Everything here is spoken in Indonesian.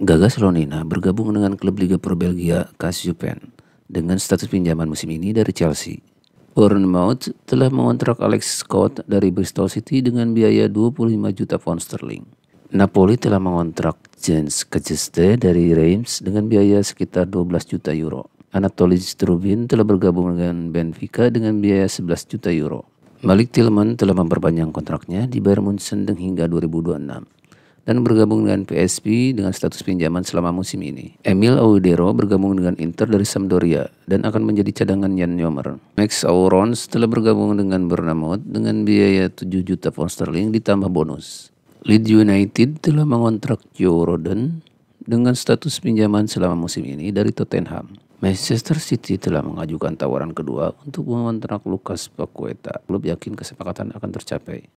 Gagas Lonina bergabung dengan klub Liga Pro Belgia Kasiupen dengan status pinjaman musim ini dari Chelsea. Warren Bournemouth telah mengontrak Alex Scott dari Bristol City dengan biaya 25 juta pound sterling. Napoli telah mengontrak James Kajeste dari Reims dengan biaya sekitar 12 juta euro. Anatoly Strubin telah bergabung dengan Benfica dengan biaya 11 juta euro. Malik Tillman telah memperpanjang kontraknya di Bayern Munchen hingga 2026 dan bergabung dengan PSP dengan status pinjaman selama musim ini. Emil Audero bergabung dengan Inter dari Sampdoria dan akan menjadi cadangan Jan Yomer. Max Aurons telah bergabung dengan Bernamot dengan biaya 7 juta pound sterling ditambah bonus. Leeds United telah mengontrak Joe Roden dengan status pinjaman selama musim ini dari Tottenham. Manchester City telah mengajukan tawaran kedua untuk mengontrak Lucas Paqueta. Klub yakin kesepakatan akan tercapai.